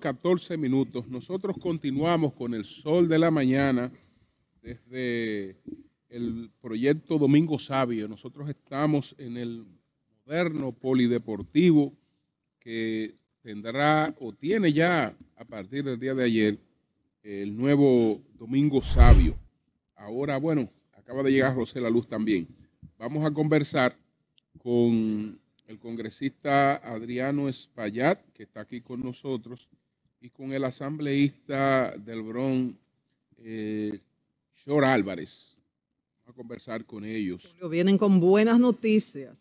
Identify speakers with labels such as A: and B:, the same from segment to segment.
A: 14 minutos. Nosotros continuamos con el sol de la mañana desde el proyecto Domingo Sabio. Nosotros estamos en el moderno polideportivo que tendrá o tiene ya a partir del día de ayer el nuevo Domingo Sabio. Ahora, bueno, acaba de llegar José La Luz también. Vamos a conversar con el congresista Adriano Espaillat, que está aquí con nosotros, y con el asambleísta del Bron, eh, Shor Álvarez. Vamos a conversar con ellos. Vienen con buenas noticias.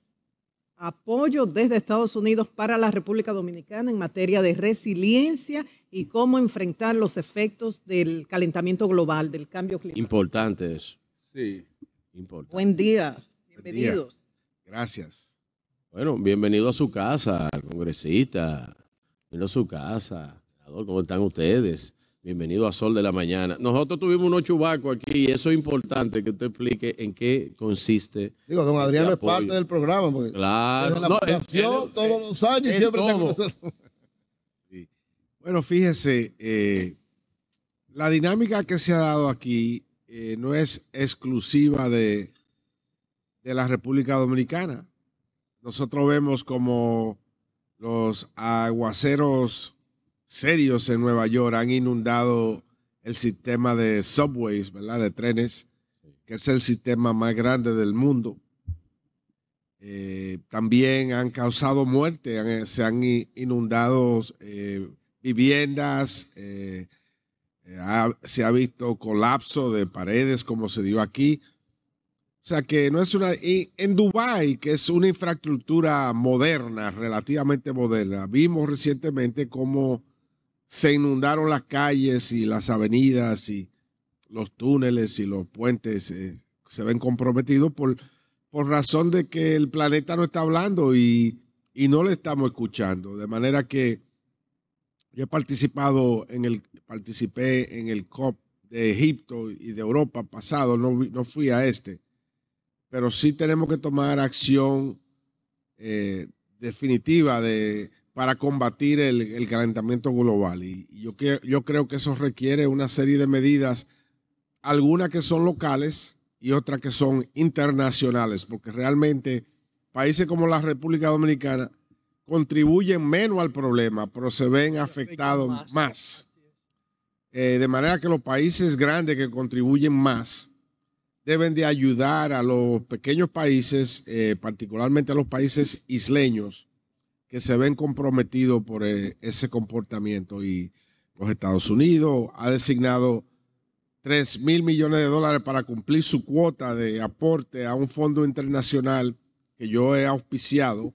A: Apoyo desde Estados Unidos para la República Dominicana en materia de resiliencia y cómo enfrentar los efectos del calentamiento global, del cambio climático.
B: Importante eso. Sí. Importante.
A: Buen día.
C: Bienvenidos. Gracias.
B: Bueno, bienvenido a su casa, congresista. Bienvenido a su casa.
C: ¿Cómo están ustedes? Bienvenido a Sol de la Mañana. Nosotros tuvimos unos chubacos aquí y eso es importante que usted explique en qué consiste. Digo, don Adriano es parte del programa. Porque claro, no, todos los años siempre Bueno, fíjese, eh, la dinámica que se ha dado aquí eh, no es exclusiva de, de la República Dominicana. Nosotros vemos como los aguaceros serios en Nueva York han inundado el sistema de subways, ¿verdad? De trenes, que es el sistema más grande del mundo. Eh, también han causado muerte, eh, se han inundado eh, viviendas, se ha visto colapso de paredes como se dio aquí. O sea que no es una... Y en Dubái, que es una infraestructura moderna, relativamente moderna, vimos recientemente cómo se inundaron las calles y las avenidas y los túneles y los puentes eh, se ven comprometidos por, por razón de que el planeta no está hablando y, no le estamos escuchando. De manera que yo he participado en el, participé en el COP de Egipto y de Europa pasado, no, fui a este, pero sí tenemos que tomar acción eh, definitiva de para combatir el, calentamiento global. Y yo, yo creo que eso requiere una serie de medidas, algunas que son locales y otras que son internacionales, porque realmente países como la República Dominicana contribuyen menos al problema, pero se ven afectados más. Eh, de manera que los países grandes que contribuyen más deben de ayudar a los pequeños países, eh, particularmente a los países isleños, que se ven comprometidos por eh, ese comportamiento. Y los Estados Unidos ha designado 3 mil millones de dólares para cumplir su cuota de aporte a un fondo internacional que yo he auspiciado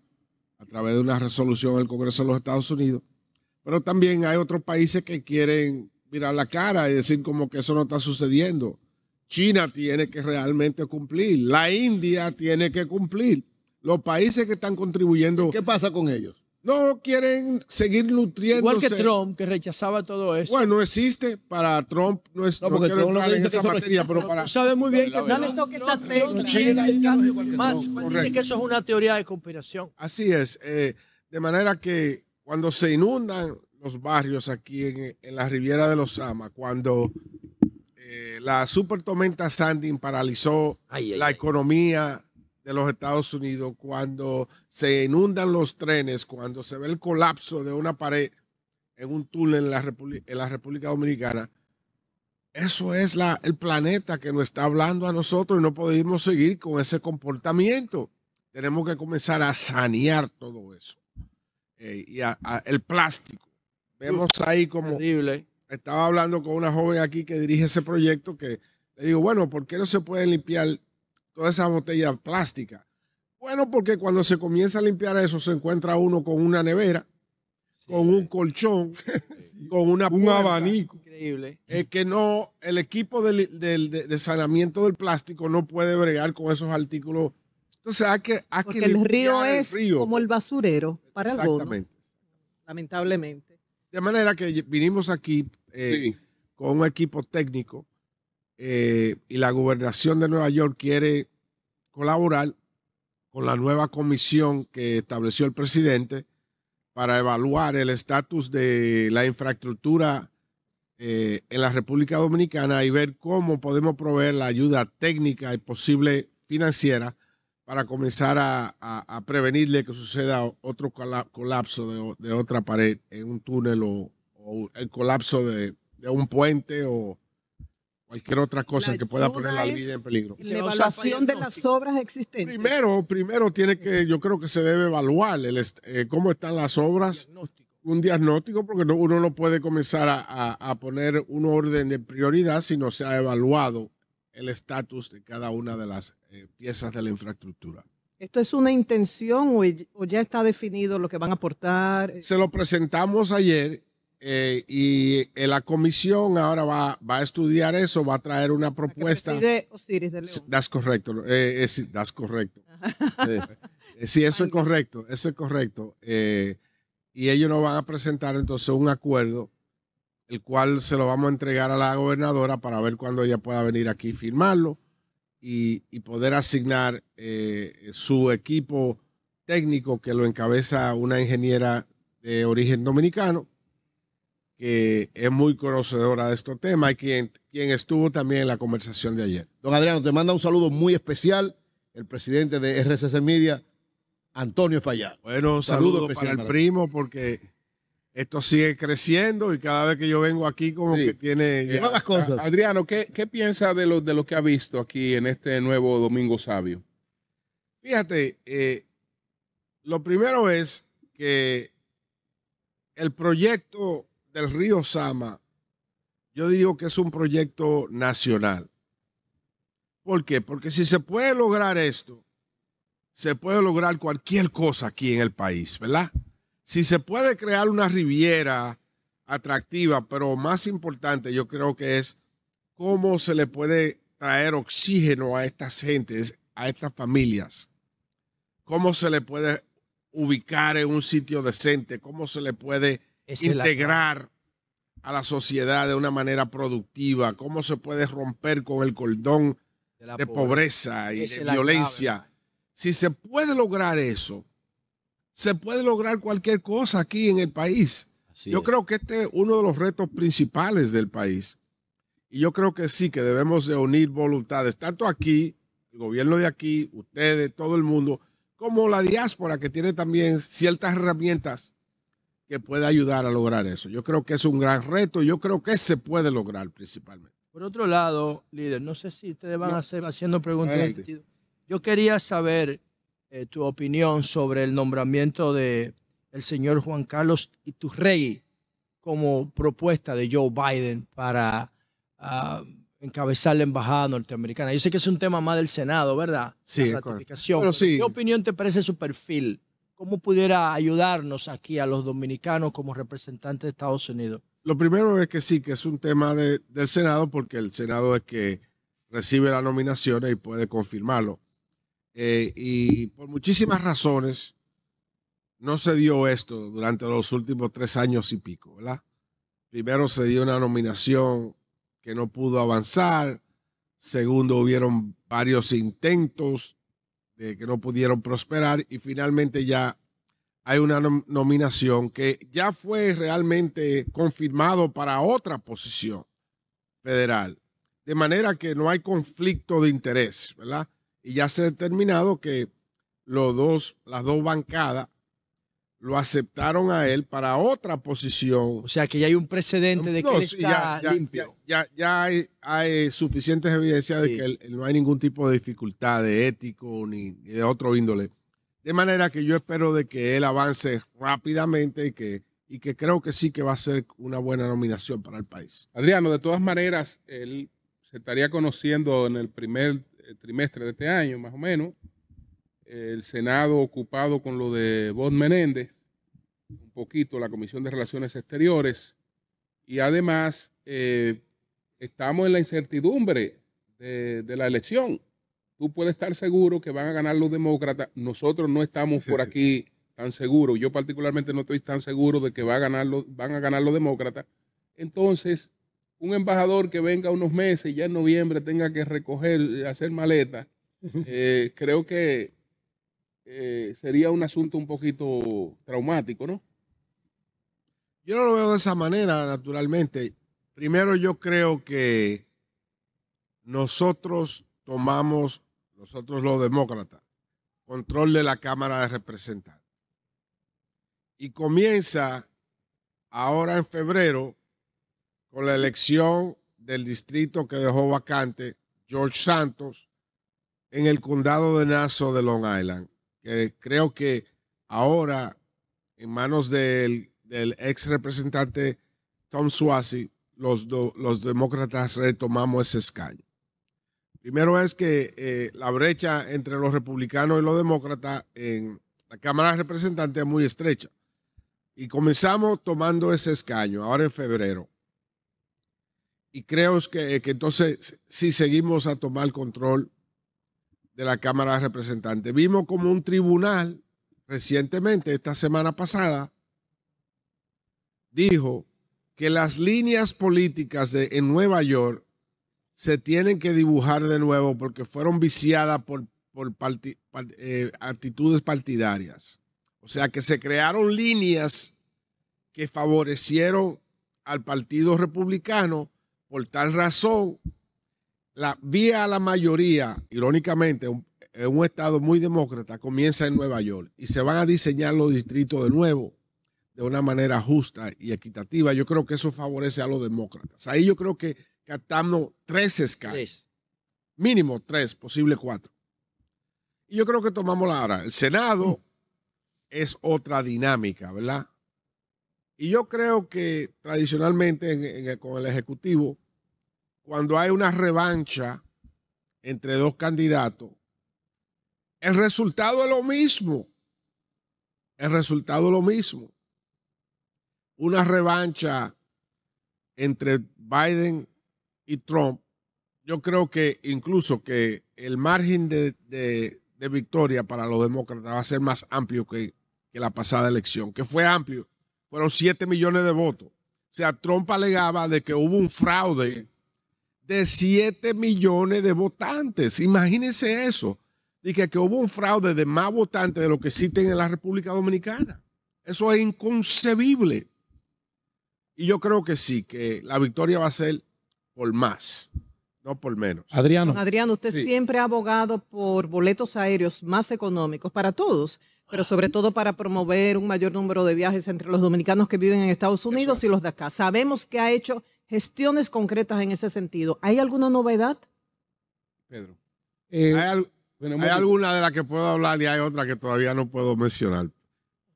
C: a través de una resolución del Congreso de los Estados Unidos. Pero también hay otros países que quieren mirar la cara y decir como que eso no está sucediendo. China tiene que realmente cumplir, la India tiene que cumplir los países que están contribuyendo. ¿Qué pasa con ellos? No quieren seguir nutriendo. Igual que Trump,
B: que rechazaba todo eso. Bueno, no
C: existe para Trump, no es no, porque no Trump en esa materia, pero para. Sabe muy bien que no le
B: toque esta teoría. Dice que eso es una
C: teoría de conspiración. Así es. Eh, de manera que cuando se inundan los barrios aquí en, la Riviera de los Amas, cuando eh, la super tormenta Sandy paralizó la economía de los Estados Unidos, cuando se inundan los trenes, cuando se ve el colapso de una pared en un túnel en la, República, Dominicana, eso es la, el planeta que nos está hablando a nosotros y no podemos seguir con ese comportamiento. Tenemos que comenzar a sanear todo eso. Eh, y el plástico. Vemos ahí como... Estaba hablando con una joven aquí que dirige ese proyecto que le digo, bueno, ¿por qué no se pueden limpiar toda esa botella plástica. Bueno, porque cuando se comienza a limpiar eso, se encuentra uno con una nevera, con un colchón, con una un abanico.
B: Increíble. Es
C: que no, el equipo de, sanamiento del plástico no puede bregar con esos artículos.
A: Entonces hay que, hay el río es como el basurero para Exactamente.
C: lamentablemente. De manera que vinimos aquí eh, con un equipo técnico eh, y la gobernación de Nueva York quiere colaborar con la nueva comisión que estableció el presidente para evaluar el estatus de la infraestructura eh, en la República Dominicana y ver cómo podemos proveer la ayuda técnica y posible financiera para comenzar a, prevenirle que suceda otro colapso de, otra pared en un túnel o, el colapso de, de un puente o, cualquier otra cosa que pueda poner la vida en peligro. La evaluación
A: de las obras existentes.
C: Primero, primero tiene que, yo creo que se debe evaluar eh, cómo están las obras. Un diagnóstico, porque uno no puede comenzar a, poner un orden de prioridad si no se ha evaluado el estatus de cada una de las eh, piezas de la infraestructura.
A: ¿Esto es una intención o ya está definido lo que van a aportar? Se
C: lo presentamos ayer eh, y la comisión ahora va, va, a estudiar eso, va a traer una propuesta. De
A: Osiris de León.
C: Das correcto, das eh, eh, correcto. Sí. eso es correcto, eso es correcto. y ellos nos van a presentar entonces un acuerdo, el cual se lo vamos a entregar a la gobernadora para ver cuándo ella pueda venir aquí y firmarlo y, y poder asignar su equipo técnico que lo encabeza una ingeniera de origen dominicano que es muy conocedora de estos temas y quien, quien estuvo también en la conversación de ayer. Don Adriano, te manda un saludo muy especial el presidente de RCC Media, Antonio Espaillat. Bueno, un saludo, para el primo porque
A: esto sigue creciendo y cada vez que yo vengo aquí como que tiene nuevas eh, cosas. Adriano, ¿qué, qué piensa de lo, de lo que ha visto aquí en este nuevo Domingo Sabio?
C: Fíjate, eh, lo primero es que el proyecto del río Sama, yo digo que es un proyecto nacional. ¿Por qué? Porque si se puede lograr esto, se puede lograr cualquier cosa aquí en el país, ¿verdad? Si se puede crear una riviera atractiva, pero más importante yo creo que es cómo se le puede traer oxígeno a estas gentes, a estas familias. Cómo se le puede ubicar en un sitio decente, cómo se le puede integrar a la sociedad de una manera productiva, cómo se puede romper con el cordón de, pobreza, y de violencia. si se puede lograr eso, se puede lograr cualquier cosa aquí en el país. yo creo que este es uno de los retos principales del país. Y yo creo que sí, que debemos de unir voluntades, tanto aquí, el gobierno de aquí, ustedes, todo el mundo, como la diáspora que tiene también ciertas herramientas puede ayudar a lograr eso. Yo creo que es un gran reto, yo creo que se puede lograr principalmente.
B: Por otro lado, líder, no sé si ustedes van a hacer haciendo preguntas. Yo quería saber eh, tu opinión sobre el nombramiento de el señor Juan Carlos rey como propuesta de Joe Biden para ah, encabezar la embajada norteamericana. Yo sé que es un tema más del Senado, ¿verdad? Sí, la ratificación. ¿Qué opinión te parece su perfil? ¿Cómo pudiera ayudarnos aquí a los dominicanos como representantes de Estados Unidos?
C: Lo primero es que sí, que es un tema del Senado, porque el Senado es que recibe las nominaciones y puede confirmarlo. Eh, y por muchísimas razones no se dio esto durante los últimos tres años y pico, ¿verdad? Primero se dio una nominación que no pudo avanzar. Segundo, hubieron varios intentos de que no pudieron prosperar y finalmente ya hay una nominación que ya fue realmente confirmado para otra posición federal. De manera que no hay conflicto de interés, ¿verdad? Y ya se ha determinado que los dos, las dos bancadas lo aceptaron a él para otra posición. O sea que ya hay un
B: precedente de que está limpio.
C: Ya, hay, suficientes evidencias de que no hay ningún tipo de dificultad de ético ni, ni, de otro índole. De manera que yo espero de que él avance rápidamente y que, y que creo que sí que va a ser una buena nominación para el país.
A: Adriano, de todas maneras, él se estaría conociendo en el primer eh, trimestre de este año, más o menos, el Senado ocupado con lo de Bob Menéndez, un poquito la Comisión de Relaciones Exteriores, y además eh, estamos en la incertidumbre de, la elección. Tú puedes estar seguro que van a ganar los demócratas, nosotros no estamos por aquí tan seguros, yo particularmente no estoy tan seguro de que va a van a ganar los demócratas. Entonces, un embajador que venga unos meses, ya en noviembre tenga que recoger, eh, hacer maleta, eh, creo que eh, sería un asunto un poquito traumático, ¿no?
C: Yo no lo veo de esa manera, naturalmente. Primero yo creo que nosotros tomamos, nosotros los demócratas, control de la Cámara de Representantes. Y comienza ahora en febrero con la elección del distrito que dejó vacante George Santos en el condado de Nassau de Long Island creo que ahora en manos del, ex representante Tom Suasi, los, los demócratas retomamos ese escaño. Primero es que eh, la brecha entre los republicanos y los demócratas en la Cámara de Representantes es muy estrecha. Y comenzamos tomando ese escaño ahora en febrero. Y creo que, que entonces, si seguimos a tomar control de la Cámara de Representantes. Vimos como un tribunal recientemente, esta semana pasada, dijo que las líneas políticas en Nueva York se tienen que dibujar de nuevo porque fueron viciadas por, por eh, actitudes partidarias. O sea que se crearon líneas que favorecieron al Partido Republicano. Por tal razón, la vía a la mayoría, irónicamente, en un estado muy demócrata, comienza en Nueva York y se van a diseñar los distritos de nuevo de una manera justa y equitativa. Yo creo que eso favorece a los demócratas. Ahí yo creo que captamos tres escalas. Tres. Mínimo tres, posible cuatro. Y yo creo que tomamos la hora. El Senado mm. es otra dinámica, ¿verdad? Y yo creo que tradicionalmente con el Ejecutivo cuando hay una revancha entre dos candidatos, el resultado es lo mismo. El resultado es lo mismo. Una revancha entre Biden y Trump, yo creo que incluso que el margen de, victoria para los demócratas va a ser más amplio que, que la pasada elección, que fue amplio. Fueron 7 millones de votos. O sea, Trump alegaba de que hubo un fraude de 7 millones de votantes. Imagínense eso. Dije que hubo un fraude de más votantes de lo que existen en la República Dominicana. Eso es inconcebible. Y yo creo que sí, que la victoria va a ser por más, no por menos. Adriano. Adriano, usted siempre
A: ha abogado por boletos aéreos más económicos para todos, pero sobre todo para promover un mayor número de viajes entre los dominicanos que viven en Estados Unidos y los de acá. Sabemos que ha hecho gestiones concretas en ese sentido.
B: ¿Hay alguna novedad?
C: Pedro. Eh, hay, alguna de las que puedo hablar y hay otra que todavía no puedo mencionar.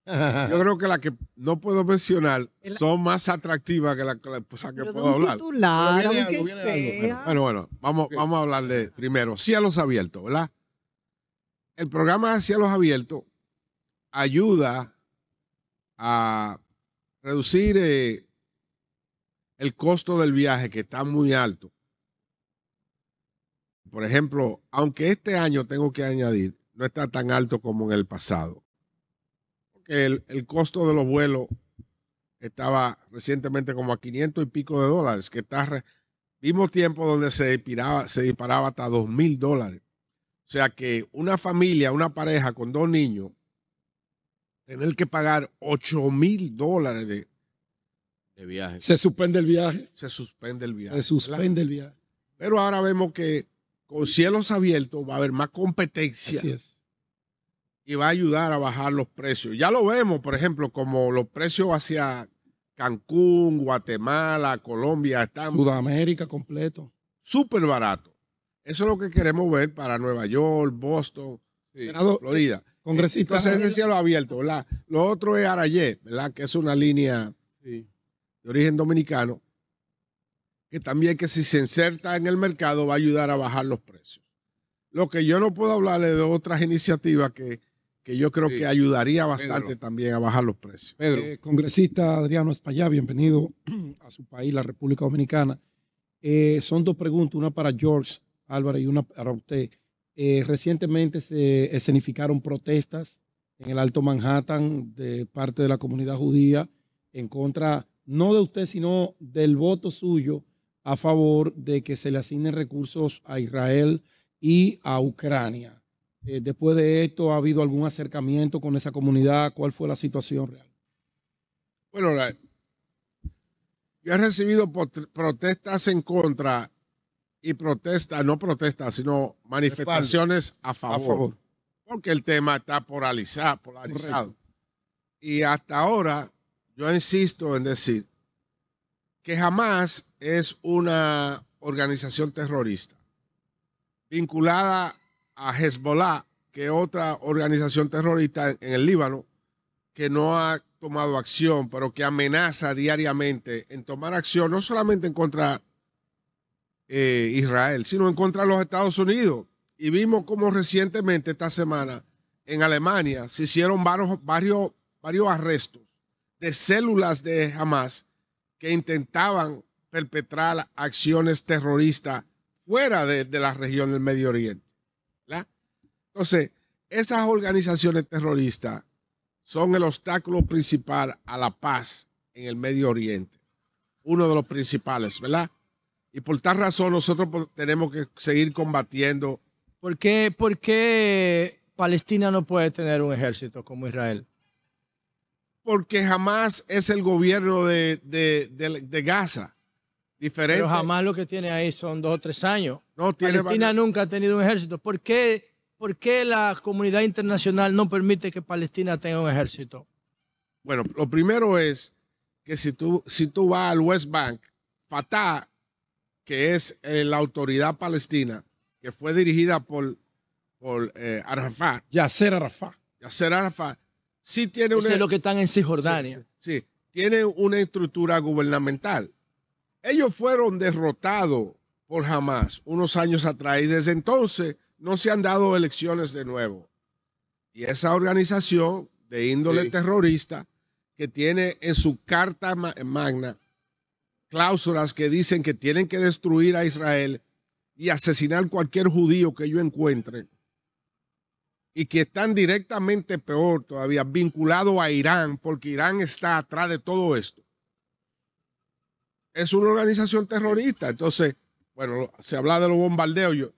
C: Yo creo que las que no puedo mencionar son más atractivas que las que, la, pues, que puedo hablar. Titular, viene sea. Bueno, bueno, vamos, vamos a hablarle primero. Cielos abiertos, ¿verdad? El programa cielos abiertos ayuda a reducir eh, el costo del viaje que está muy alto. Por ejemplo, aunque este año tengo que añadir, no está tan alto como en el pasado. Porque el, costo de los vuelos estaba recientemente como a 500 y pico de dólares, que está... vimos tiempo donde se disparaba, se disparaba hasta 2 mil dólares. O sea que una familia, una pareja con dos niños, tener que pagar 8 mil dólares de, viaje. Se suspende el viaje. Se suspende el viaje. Se suspende el viaje. Pero ahora vemos que con cielos abiertos va a haber más competencia. Así es. Y va a ayudar a bajar los precios. Ya lo vemos, por ejemplo, como los precios hacia Cancún, Guatemala, Colombia, está Sudamérica completo. Súper barato. Eso es lo que queremos ver para Nueva York, Boston, Florida. Eh, Congresista. Entonces, el cielo abierto, ¿verdad? Lo otro es Arayé, ¿verdad? Que es una línea. Sí de origen dominicano, que también que si se inserta en el mercado va a ayudar a bajar los precios. Lo que yo no puedo hablarle de otras iniciativas que, yo creo que ayudaría bastante también a bajar los precios. Pedro. Eh, congresista Adriano España bienvenido a su país, la República Dominicana. Eh, son dos preguntas, una para George Álvarez y una para usted. Eh, recientemente se escenificaron protestas en el Alto Manhattan de parte de la comunidad judía en contra no de usted, sino del voto suyo a favor de que se le asignen recursos a Israel y a Ucrania. Eh, después de esto, ¿ha habido algún acercamiento con esa comunidad? ¿Cuál fue la situación real? Bueno, yo he recibido protestas en contra y protestas, no protestas, sino manifestaciones a favor, Porque el tema está polarizado. Y hasta ahora yo insisto en decir que jamás es una organización terrorista vinculada a Hezbollah, que es otra organización terrorista en el Líbano, que no ha tomado acción, pero que amenaza diariamente en tomar acción, no solamente en contra de eh, Israel, sino en contra de los Estados Unidos. Y vimos cómo recientemente, esta semana, en Alemania, se hicieron varios, varios arrestos de células de Hamas que intentaban perpetrar acciones terroristas fuera de, la región del Medio Oriente. ¿verdad? Entonces, esas organizaciones terroristas son el obstáculo principal a la paz en el Medio Oriente. Uno de los principales, ¿verdad? Y por tal razón nosotros tenemos que seguir combatiendo. ¿Por qué, ¿Por qué Palestina
B: no puede tener un ejército como Israel?
C: porque jamás es el
B: gobierno de, Gaza. Diferente. Pero jamás lo que tiene ahí son dos o tres años. Palestina nunca ha tenido un ejército. ¿Por qué, la comunidad internacional no permite que Palestina tenga un ejército? Bueno, lo primero es
C: que si tú, si tú vas al West Bank, Fatah, que es eh, la autoridad palestina, que fue dirigida por, por eh, Arafat. Yasser Arafat. Yasser Arafat sí tiene una... lo que están en Cisjordania. Sí, sí, una estructura gubernamental. Ellos fueron derrotados por Hamas unos años atrás y desde entonces no se han dado elecciones de nuevo. Y esa organización de índole terrorista que tiene en su carta magna cláusulas que dicen que tienen que destruir a Israel y asesinar cualquier judío que ellos encuentren y que están directamente peor todavía vinculados a Irán, porque Irán está atrás de todo esto. Es una organización terrorista. Entonces, bueno, se habla de los bombardeos. Yo,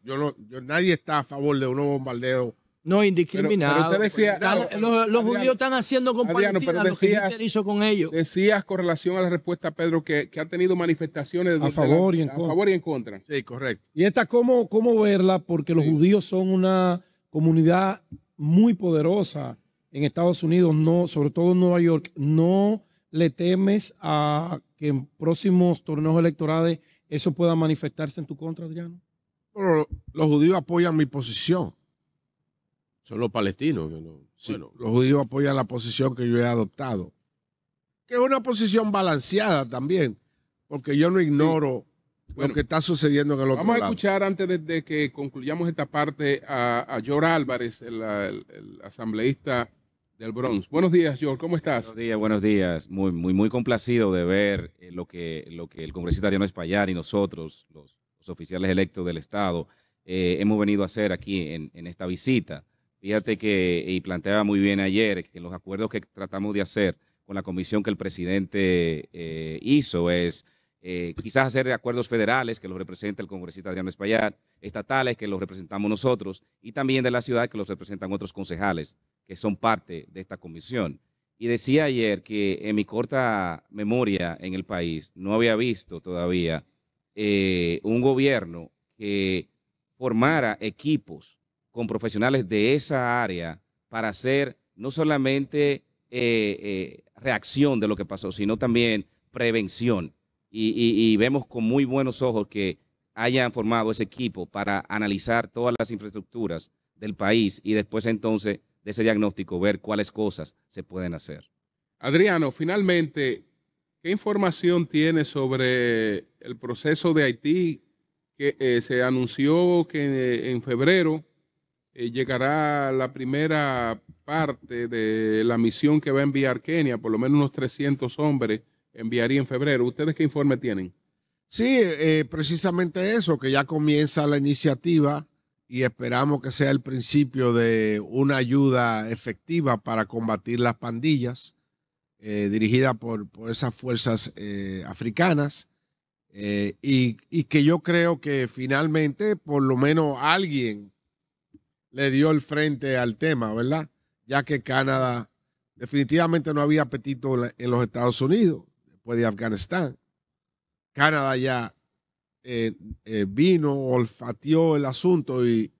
C: yo nadie está a favor de unos bombardeos. No, indiscriminado. los, judíos están haciendo con decías,
B: hizo con ellos. Decías
A: con relación a la respuesta, Pedro, que, que ha tenido manifestaciones a, favor, y en favor, y en contra. Sí, correcto.
C: Y esta, ¿cómo, cómo verla? Porque los judíos son una comunidad muy poderosa en Estados Unidos, no, sobre todo en Nueva York, no le temes a que en próximos torneos electorales eso pueda manifestarse en tu contra, Adriano? los judíos apoyan mi posición. Son los palestinos. bueno. Los judíos apoyan la posición que yo he adoptado, que es una posición balanceada también, porque yo no ignoro lo que está sucediendo en el
A: otro lado. Vamos a escuchar antes de, que concluyamos esta parte a, a George Álvarez, el,
D: asambleísta del Bronx. Buenos días, George, ¿cómo estás? Buenos días, buenos días. Muy, muy, muy complacido de ver eh, lo que, lo que el congresista Ariano Espallar y nosotros, los, oficiales electos del Estado, eh, hemos venido a hacer aquí en, esta visita. Fíjate que, y planteaba muy bien ayer, que los acuerdos que tratamos de hacer con la comisión que el presidente eh, hizo es eh, quizás hacer acuerdos federales que los representa el congresista Adriano Espaillat, estatales que los representamos nosotros y también de la ciudad que los representan otros concejales que son parte de esta comisión. Y decía ayer que en mi corta memoria en el país no había visto todavía eh, un gobierno que formara equipos con profesionales de esa área para hacer no solamente eh, reacción de lo que pasó, sino también prevención y, vemos con muy buenos ojos que hayan formado ese equipo para analizar todas las infraestructuras del país y después entonces de ese diagnóstico ver cuáles cosas se pueden hacer. Adriano, finalmente,
A: ¿qué información tiene sobre el proceso de Haití que eh, se anunció que eh, en febrero eh, llegará la primera parte de la misión que va a enviar Kenia, por lo menos unos 300 hombres enviaría en febrero. ¿Ustedes qué informe tienen? Sí, eh,
C: precisamente eso, que ya comienza la iniciativa y esperamos que sea el principio de una ayuda efectiva para combatir las pandillas eh, dirigidas por, esas fuerzas eh, africanas y, y que yo creo que finalmente por lo menos alguien le dio el frente al tema, ¿verdad? Ya que Canadá definitivamente no había apetito en los Estados Unidos después de Afganistán. Canadá ya eh, eh, vino, olfateó el asunto y,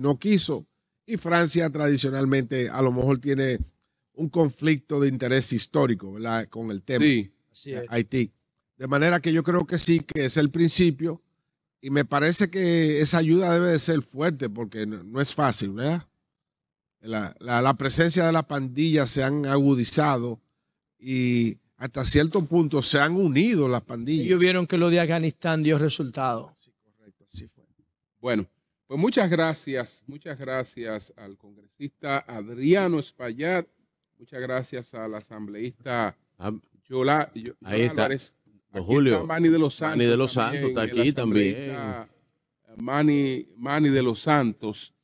C: no quiso. Y Francia tradicionalmente a lo mejor tiene un conflicto de interés histórico con el tema de Haití. De manera que yo creo que sí, que es el principio. Y me parece que esa ayuda debe de ser fuerte porque no, es fácil, ¿verdad? La, la, presencia de la pandilla se han agudizado y hasta cierto punto se han unido las pandillas. Ellos
B: vieron que lo de Afganistán dio resultado. Sí,
A: correcto, así fue. Bueno, pues muchas gracias, muchas gracias al congresista Adriano Espaillat, muchas gracias al asambleísta Yola, Yola Ahí Julio. Está de los Santos. Manny de los Santos está aquí también. Eh, Mani de los Santos.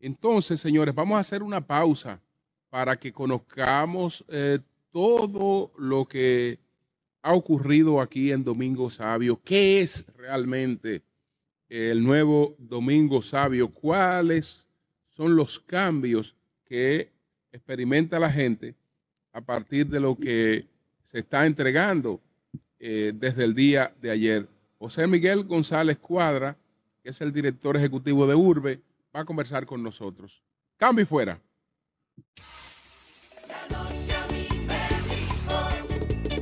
A: Entonces, señores, vamos a hacer una pausa para que conozcamos eh, todo lo que ha ocurrido aquí en Domingo Sabio. ¿Qué es realmente el nuevo Domingo Sabio? ¿Cuáles son los cambios que experimenta la gente a partir de lo que se está entregando eh, desde el día de ayer? José Miguel González Cuadra, que es el director ejecutivo de Urbe, va a conversar con nosotros. Cambio y fuera.